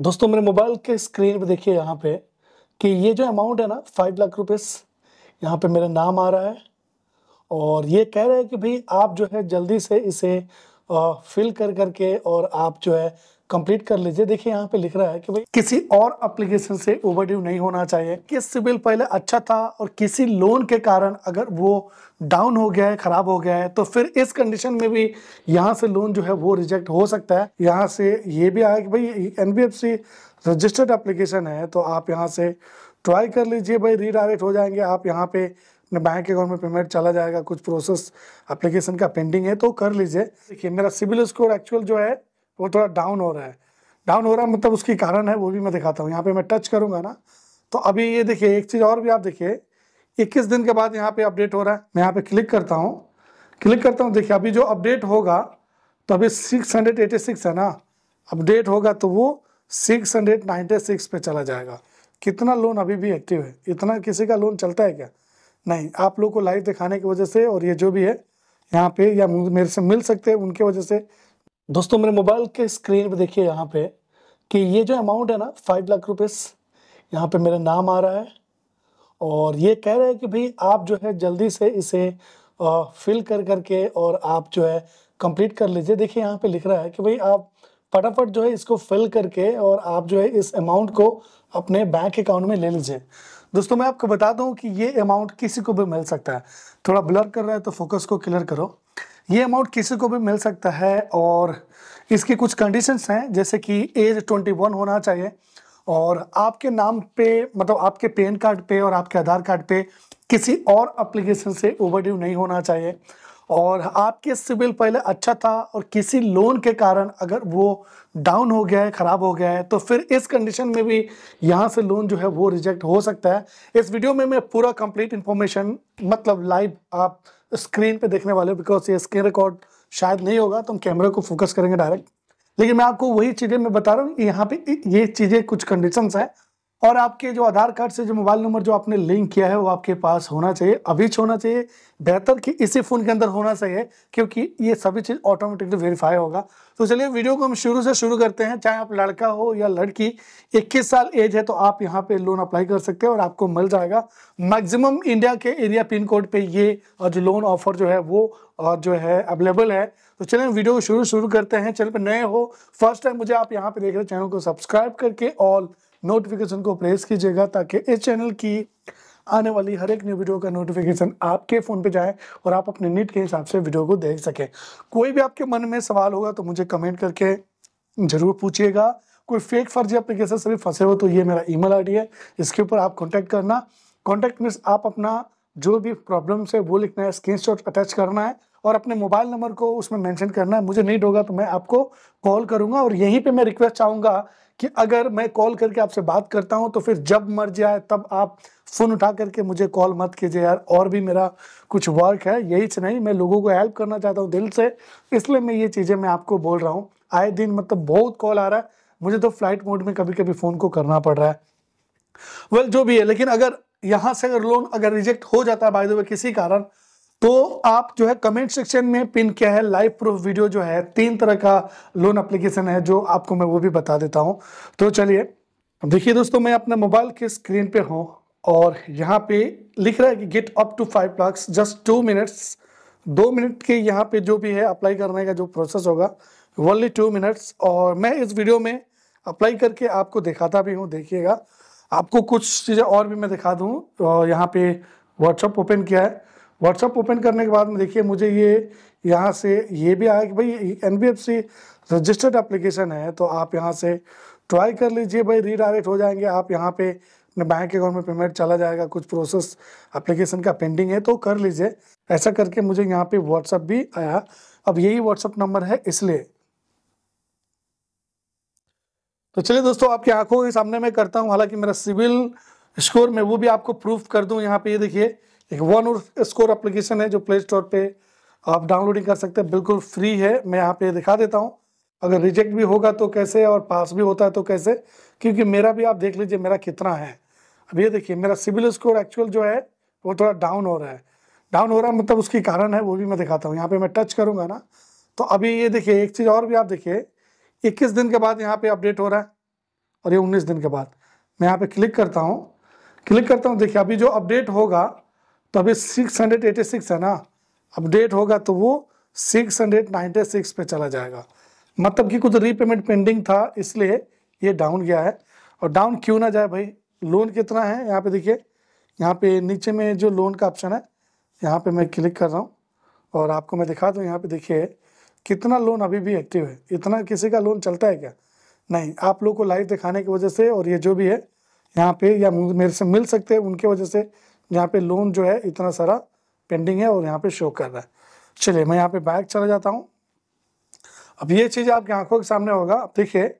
दोस्तों मेरे मोबाइल के स्क्रीन पर देखिए यहाँ पे कि ये जो अमाउंट है ना फाइव लाख रुपीस यहाँ पे मेरा नाम आ रहा है और ये कह रहे हैं कि भाई आप जो है जल्दी से इसे फिल कर करके और आप जो है कंप्लीट कर लीजिए देखिए यहाँ पे लिख रहा है कि भाई किसी और एप्लीकेशन से ओवरड्यू नहीं होना चाहिए किस सिविल पहले अच्छा था और किसी लोन के कारण अगर वो डाउन हो गया है खराब हो गया है तो फिर इस कंडीशन में भी यहाँ से लोन जो है वो रिजेक्ट हो सकता है यहाँ से ये भी आया कि भाई एन रजिस्टर्ड एप्लीकेशन है तो आप यहाँ से ट्राई कर लीजिए भाई रीडायरेक्ट हो जाएंगे आप यहाँ पे बैंक अकाउंट में पेमेंट चला जाएगा कुछ प्रोसेस एप्लीकेशन का पेंडिंग है तो कर लीजिए देखिए मेरा सिविल स्कोर एक्चुअल जो है वो थोड़ा डाउन हो रहा है डाउन हो रहा है मतलब उसकी कारण है वो भी मैं दिखाता हूँ यहाँ पे मैं टच करूँगा ना तो अभी ये देखिए एक चीज़ और भी आप देखिए इक्कीस दिन के बाद यहाँ पे अपडेट हो रहा है मैं यहाँ पे क्लिक करता हूँ क्लिक करता हूँ देखिए अभी जो अपडेट होगा तो अभी सिक्स हंड्रेड एटी सिक्स है ना अपडेट होगा तो वो सिक्स हंड्रेड सिक्स पे चला जाएगा कितना लोन अभी भी एक्टिव है इतना किसी का लोन चलता है क्या नहीं आप लोग को लाइव दिखाने की वजह से और ये जो भी है यहाँ पे या मेरे से मिल सकते हैं उनके वजह से दोस्तों मेरे मोबाइल के स्क्रीन पे देखिए यहाँ पे कि ये जो अमाउंट है ना फाइव लाख रुपीस यहाँ पे मेरा नाम आ रहा है और ये कह रहे हैं कि भाई आप जो है जल्दी से इसे फिल कर करके और आप जो है कंप्लीट कर लीजिए देखिए यहाँ पे लिख रहा है कि भाई आप फटाफट जो है इसको फिल करके और आप जो है इस अमाउंट को अपने बैंक अकाउंट में ले लीजिए दोस्तों मैं आपको बता दूँ कि ये अमाउंट किसी को भी मिल सकता है थोड़ा ब्लर कर रहा है तो फोकस को क्लियर करो ये अमाउंट किसी को भी मिल सकता है और इसकी कुछ कंडीशंस हैं जैसे कि एज 21 होना चाहिए और आपके नाम पे मतलब आपके पेन कार्ड पे और आपके आधार कार्ड पे किसी और अप्लीकेशन से ओवरड्यू नहीं होना चाहिए और आपके सिविल पहले अच्छा था और किसी लोन के कारण अगर वो डाउन हो गया है ख़राब हो गया है तो फिर इस कंडीशन में भी यहाँ से लोन जो है वो रिजेक्ट हो सकता है इस वीडियो में मैं पूरा कंप्लीट इन्फॉर्मेशन मतलब लाइव आप स्क्रीन पे देखने वाले हो बिकॉज ये स्क्रीन रिकॉर्ड शायद नहीं होगा तो हम कैमरे को फोकस करेंगे डायरेक्ट लेकिन मैं आपको वही चीज़ें मैं बता रहा हूँ यहाँ पे ये चीज़ें कुछ कंडीशंस हैं और आपके जो आधार कार्ड से जो मोबाइल नंबर जो आपने लिंक किया है वो आपके पास होना चाहिए अभी होना चाहिए बेहतर कि इसी फ़ोन के अंदर होना चाहिए क्योंकि ये सभी चीज़ ऑटोमेटिकली वेरीफाई होगा तो चलिए वीडियो को हम शुरू से शुरू करते हैं चाहे आप लड़का हो या लड़की 21 साल एज है तो आप यहाँ पे लोन अप्लाई कर सकते हैं और आपको मिल जाएगा मैक्सिमम इंडिया के एरिया पिन कोड पे ये और जो लोन ऑफर जो है वो और जो है अवेलेबल है तो चलिए वीडियो को शुरू शुरू करते हैं चैनल पर नए हो फर्स्ट टाइम मुझे आप यहाँ पे देख रहे चैनल को सब्सक्राइब करके ऑल नोटिफिकेशन को प्रेस कीजिएगा ताकि इस चैनल की आने वाली हर एक न्यू वीडियो का नोटिफिकेशन आपके फ़ोन पे जाए और आप अपने नीट के हिसाब से वीडियो को देख सकें कोई भी आपके मन में सवाल होगा तो मुझे कमेंट करके ज़रूर पूछिएगा कोई फेक फर्जी एप्लीकेशन से भी फंसे हो तो ये मेरा ईमेल आईडी है इसके ऊपर आप कॉन्टैक्ट करना कॉन्टैक्ट मीन्स आप अपना जो भी प्रॉब्लम्स है वो लिखना है स्क्रीन अटैच करना है और अपने मोबाइल नंबर को उसमें मेंशन करना है मुझे नीड होगा तो मैं आपको कॉल करूँगा और यहीं पे मैं रिक्वेस्ट चाहूंगा कि अगर मैं कॉल करके आपसे बात करता हूँ तो फिर जब मर्जी आए तब आप फ़ोन उठा करके मुझे कॉल मत कीजिए यार और भी मेरा कुछ वर्क है यही नहीं मैं लोगों को हेल्प करना चाहता हूँ दिल से इसलिए मैं ये चीज़ें मैं आपको बोल रहा हूँ आए दिन मतलब बहुत कॉल आ रहा है मुझे तो फ्लाइट मोड में कभी कभी फ़ोन को करना पड़ रहा है वेल well, जो भी है लेकिन अगर यहाँ से अगर लोन अगर रिजेक्ट हो जाता है बाय द वे किसी कारण तो आप जो है कमेंट सेक्शन में पिन किया है लाइव प्रूफ वीडियो जो है तीन तरह का लोन एप्लीकेशन है जो आपको मैं वो भी बता देता हूँ तो चलिए देखिए दोस्तों मैं अपने मोबाइल के स्क्रीन पे हूँ और यहाँ पे लिख रहा है कि get up to five lakh just two minutes दो मिनट के यहाँ पे जो भी है अप्लाई करने का जो प्रोसेस होगा ओनली टू मिनट्स और मैं इस वीडियो में अप्लाई करके आपको दिखाता भी हूँ देखिएगा आपको कुछ चीज़ें और भी मैं दिखा दूँ यहाँ पे व्हाट्सअप ओपन किया है व्हाट्सअप ओपन करने के बाद में देखिए मुझे ये यहाँ से ये भी आया कि भाई एन रजिस्टर्ड एप्लीकेशन है तो आप यहाँ से ट्राई कर लीजिए भाई रीडायरेक्ट हो जाएंगे आप यहाँ पे अपने बैंक अकाउंट में पेमेंट चला जाएगा कुछ प्रोसेस एप्लीकेशन का पेंडिंग है तो कर लीजिए ऐसा करके मुझे यहाँ पे व्हाट्सअप भी आया अब यही व्हाट्सअप नंबर है इसलिए तो चलिए दोस्तों आपकी आंखों के सामने मैं करता हूँ हालांकि मेरा सिविल स्कोर में वो भी आपको प्रूफ कर दूँ यहाँ पे ये यह देखिए एक वन और स्कोर एप्लीकेशन है जो प्ले स्टोर पे आप डाउनलोडिंग कर सकते हैं बिल्कुल फ्री है मैं यहाँ पे दिखा देता हूँ अगर रिजेक्ट भी होगा तो कैसे और पास भी होता है तो कैसे क्योंकि मेरा भी आप देख लीजिए मेरा कितना है अब ये देखिए मेरा सिविल स्कोर एक्चुअल जो है वो थोड़ा डाउन हो रहा है डाउन हो रहा है मतलब उसकी कारण है वो भी मैं दिखाता हूँ यहाँ पे मैं टच करूँगा ना तो अभी ये देखिए एक चीज़ और भी आप देखिए इक्कीस दिन के बाद यहाँ पे अपडेट हो रहा है और ये उन्नीस दिन के बाद मैं यहाँ पे क्लिक करता हूँ क्लिक करता हूँ देखिए अभी जो अपडेट होगा तो अभी सिक्स हंड्रेड एटी सिक्स है ना अपडेट होगा तो वो सिक्स हंड्रेड नाइन्टी सिक्स पे चला जाएगा मतलब कि कुछ रीपेमेंट पेंडिंग था इसलिए ये डाउन गया है और डाउन क्यों ना जाए भाई लोन कितना है यहाँ पे देखिए यहाँ पे नीचे में जो लोन का ऑप्शन है यहाँ पे मैं क्लिक कर रहा हूँ और आपको मैं दिखा दूँ यहाँ पे देखिए कितना लोन अभी भी एक्टिव है इतना किसी का लोन चलता है क्या नहीं आप लोग को लाइव दिखाने की वजह से और ये जो भी है यहाँ पे या मेरे से मिल सकते हैं उनके वजह से यहाँ पे लोन जो है इतना सारा पेंडिंग है और यहाँ पे शो कर रहा है चलिए मैं यहाँ पे बैक चला जाता हूँ अब ये चीज़ आपकी आंखों के सामने होगा अब देखिए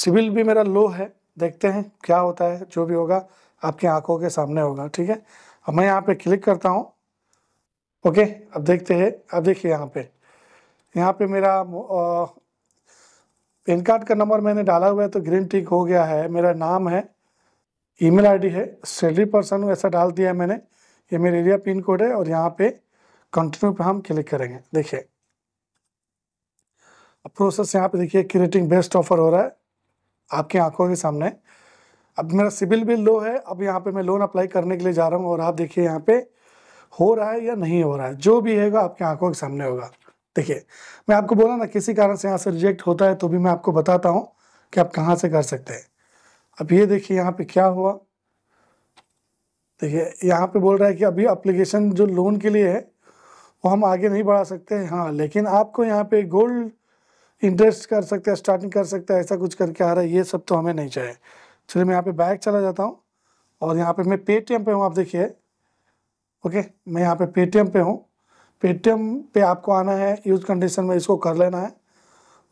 सिविल भी मेरा लो है देखते हैं क्या होता है जो भी होगा आपकी आंखों के सामने होगा ठीक है अब मैं यहाँ पे क्लिक करता हूँ ओके अब देखते हैं अब देखिए यहाँ पे यहाँ पे मेरा पेन कार्ड का नंबर मैंने डाला हुआ है तो ग्रीन टिक हो गया है मेरा नाम है ईमेल आईडी है सैलरी पर्सन ऐसा डाल दिया है मैंने ये मेरे एरिया पिन कोड है और यहाँ पे कंटिन्यू पे हम क्लिक करेंगे देखिए प्रोसेस यहाँ पे देखिए क्रिएटिंग बेस्ट ऑफर हो रहा है आपकी आंखों के सामने अब मेरा सिबिल बिल लो है अब यहाँ पे मैं लोन अप्लाई करने के लिए जा रहा हूँ और आप देखिए यहाँ पे हो रहा है या नहीं हो रहा है जो भी है आपकी आंखों के सामने होगा देखिए मैं आपको बोला ना किसी कारण से यहाँ से रिजेक्ट होता है तो भी मैं आपको बताता हूँ कि आप कहाँ से कर सकते हैं अब ये देखिए यहाँ पे क्या हुआ देखिए यहाँ पे बोल रहा है कि अभी अप्लीकेशन जो लोन के लिए है वो हम आगे नहीं बढ़ा सकते हाँ लेकिन आपको यहाँ पे गोल्ड इंटरेस्ट कर सकते हैं स्टार्टिंग कर सकते हैं ऐसा कुछ करके आ रहा है ये सब तो हमें नहीं चाहिए चलिए मैं यहाँ पे बैग चला जाता हूँ और यहाँ पे मैं पेटीएम पे हूँ आप देखिए ओके मैं यहाँ पे पेटीएम पे हूँ पेटीएम पे आपको आना है यूज कंडीशन में इसको कर लेना है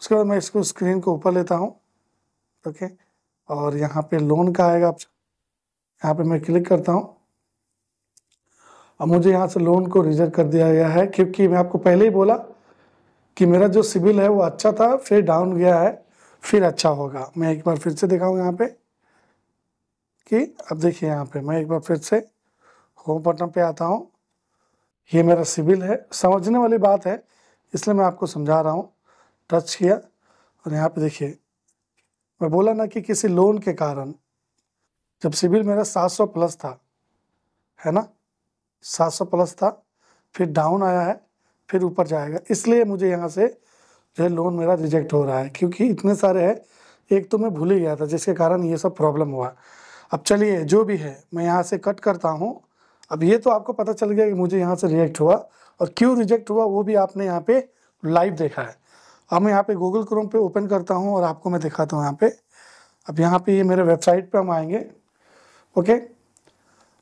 उसके बाद मैं इसको स्क्रीन को ऊपर लेता हूँ ओके और यहाँ पे लोन का आएगा आप यहाँ पे मैं क्लिक करता हूँ और मुझे यहाँ से लोन को रिजर्व कर दिया गया है क्योंकि मैं आपको पहले ही बोला कि मेरा जो सिविल है वो अच्छा था फिर डाउन गया है फिर अच्छा होगा मैं एक बार फिर से दिखाऊँ यहाँ पे कि अब देखिए यहाँ पे मैं एक बार फिर से होम बटन पे आता हूँ ये मेरा सिविल है समझने वाली बात है इसलिए मैं आपको समझा रहा हूँ टच किया और यहाँ पे देखिए मैं बोला ना कि किसी लोन के कारण जब सिविल मेरा 700 प्लस था है ना 700 प्लस था फिर डाउन आया है फिर ऊपर जाएगा इसलिए मुझे यहाँ से जो है लोन मेरा रिजेक्ट हो रहा है क्योंकि इतने सारे हैं एक तो मैं भूल ही गया था जिसके कारण ये सब प्रॉब्लम हुआ अब चलिए जो भी है मैं यहाँ से कट करता हूँ अब ये तो आपको पता चल गया कि मुझे यहाँ से रिजेक्ट हुआ और क्यों रिजेक्ट हुआ वो भी आपने यहाँ पे लाइव देखा है अब मैं यहाँ पे गूगल क्रोम पे ओपन करता हूँ और आपको मैं दिखाता हूँ यहाँ पे अब यहाँ पे ये मेरे वेबसाइट पे हम आएंगे ओके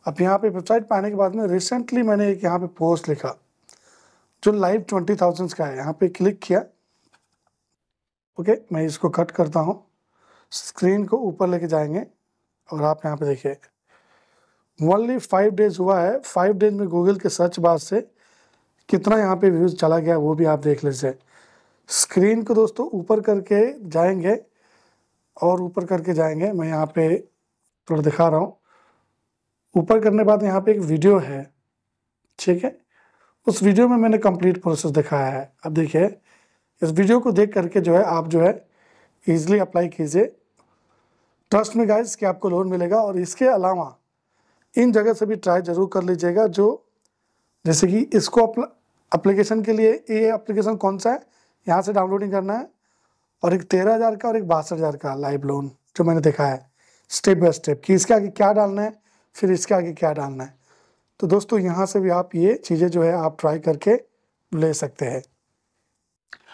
अब यहाँ पे वेबसाइट पे आने के बाद में रिसेंटली मैंने एक यहाँ पे पोस्ट लिखा जो लाइव ट्वेंटी थाउजेंड्स का है यहाँ पे क्लिक किया ओके मैं इसको कट करता हूँ स्क्रीन को ऊपर लेके जाएंगे और आप यहाँ पे देखिए ओनली फाइव डेज हुआ है फाइव डेज में गूगल के सर्च बार से कितना यहाँ पे व्यूज़ चला गया वो भी आप देख लीजिए स्क्रीन को दोस्तों ऊपर करके जाएंगे और ऊपर करके जाएंगे मैं यहाँ पे थोड़ा दिखा रहा हूँ ऊपर करने बाद यहाँ पे एक वीडियो है ठीक है उस वीडियो में मैंने कंप्लीट प्रोसेस दिखाया है अब देखिए इस वीडियो को देख करके जो है आप जो है ईजिली अप्लाई कीजिए ट्रस्ट में गाइज कि आपको लोन मिलेगा और इसके अलावा इन जगह से भी ट्राई ज़रूर कर लीजिएगा जो जैसे कि इसको अप्लीकेशन के लिए ये अप्लीकेशन कौन सा है यहाँ से डाउनलोडिंग करना है और एक तेरह हज़ार का और एक बासठ हज़ार का लाइव लोन जो मैंने देखा है स्टेप बाय स्टेप कि इसके आगे क्या डालना है फिर इसके आगे क्या डालना है तो दोस्तों यहाँ से भी आप ये चीज़ें जो है आप ट्राई करके ले सकते हैं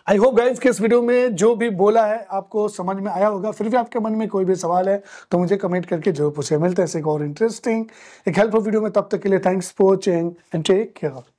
आई होप गाइज के इस वीडियो में जो भी बोला है आपको समझ में आया होगा फिर भी आपके मन में कोई भी सवाल है तो मुझे कमेंट करके जरूर पूछे मिलते हैं एक और इंटरेस्टिंग एक हेल्पफुल वीडियो में तब तक के लिए thanks for watching and take care